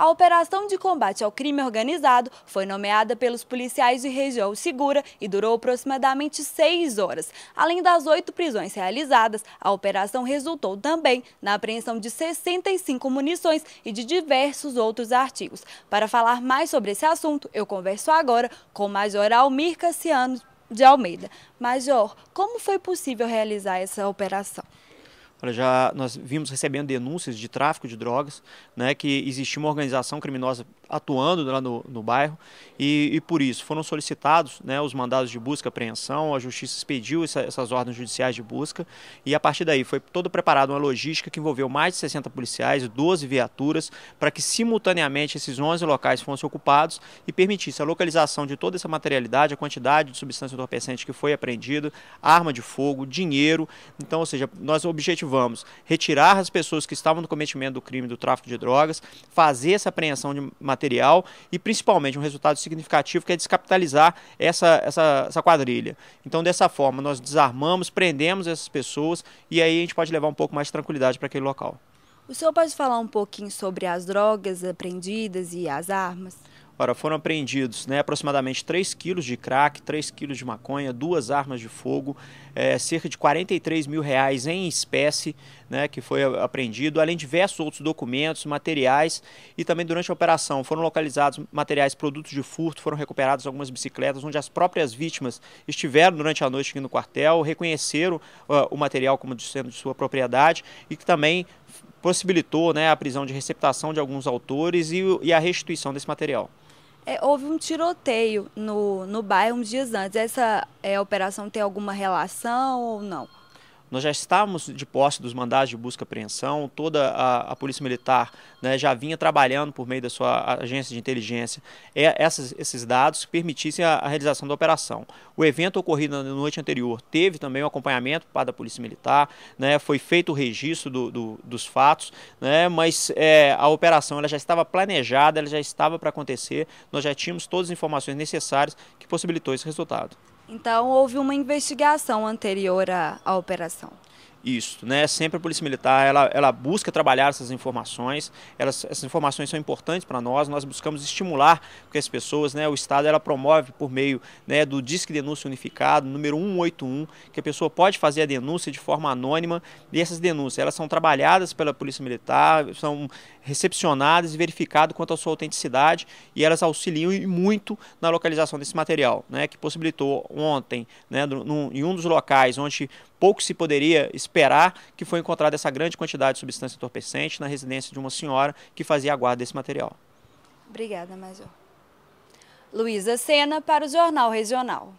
A operação de combate ao crime organizado foi nomeada pelos policiais de região segura e durou aproximadamente seis horas. Além das oito prisões realizadas, a operação resultou também na apreensão de 65 munições e de diversos outros artigos. Para falar mais sobre esse assunto, eu converso agora com o Major Almir Cassiano de Almeida. Major, como foi possível realizar essa operação? Olha, já nós vimos recebendo denúncias de tráfico de drogas, né, que existia uma organização criminosa atuando né, lá no, no bairro e, e, por isso foram solicitados né, os mandados de busca e apreensão, a justiça expediu essa, essas ordens judiciais de busca e a partir daí foi toda preparada uma logística que envolveu mais de 60 policiais, 12 viaturas, para que simultaneamente esses 11 locais fossem ocupados e permitisse a localização de toda essa materialidade, a quantidade de substância entorpecente que foi apreendida, arma de fogo, dinheiro. Então, ou seja, nós objetivamos retirar as pessoas que estavam no cometimento do crime do tráfico de drogas, fazer essa apreensão de material material e principalmente um resultado significativo que é descapitalizar essa, essa, essa quadrilha. Então, dessa forma, nós desarmamos, prendemos essas pessoas e aí a gente pode levar um pouco mais de tranquilidade para aquele local. O senhor pode falar um pouquinho sobre as drogas apreendidas e as armas? Ora, foram apreendidos né, aproximadamente 3 quilos de crack, 3 quilos de maconha, duas armas de fogo, é, cerca de 43 mil reais em espécie né, que foi apreendido, além de diversos outros documentos, materiais e também durante a operação foram localizados materiais, produtos de furto, foram recuperadas algumas bicicletas onde as próprias vítimas estiveram durante a noite aqui no quartel, reconheceram uh, o material como sendo de sua propriedade e que também possibilitou né, a prisão de receptação de alguns autores e, e a restituição desse material é, houve um tiroteio no, no bairro uns dias antes. Essa é, operação tem alguma relação ou não? Nós já estávamos de posse dos mandados de busca e apreensão, toda a, a Polícia Militar né, já vinha trabalhando por meio da sua agência de inteligência é, essas, esses dados que permitissem a, a, realização da operação. O evento ocorrido na noite anterior teve também o um acompanhamento parte da Polícia Militar, né, foi feito o registro do, do, dos fatos, né, mas é, a operação ela já estava planejada, ela já estava para acontecer, nós já tínhamos todas as informações necessárias que possibilitou esse resultado. Então, houve uma investigação anterior à, à operação isso, né? Sempre a polícia militar, ela, ela busca trabalhar essas informações. Elas, essas informações são importantes para nós. Nós buscamos estimular que as pessoas, né? O Estado ela promove por meio né, do disque denúncia unificado número 181, que a pessoa pode fazer a denúncia de forma anônima. E essas denúncias elas são trabalhadas pela polícia militar, são recepcionadas e verificado quanto à sua autenticidade e elas auxiliam muito na localização desse material, né? Que possibilitou ontem, né? No, no, em um dos locais onde pouco se poderia esperar que foi encontrada essa grande quantidade de substância entorpecente na residência de uma senhora que fazia a guarda desse material. Obrigada, Major. Luísa Sena para o Jornal Regional.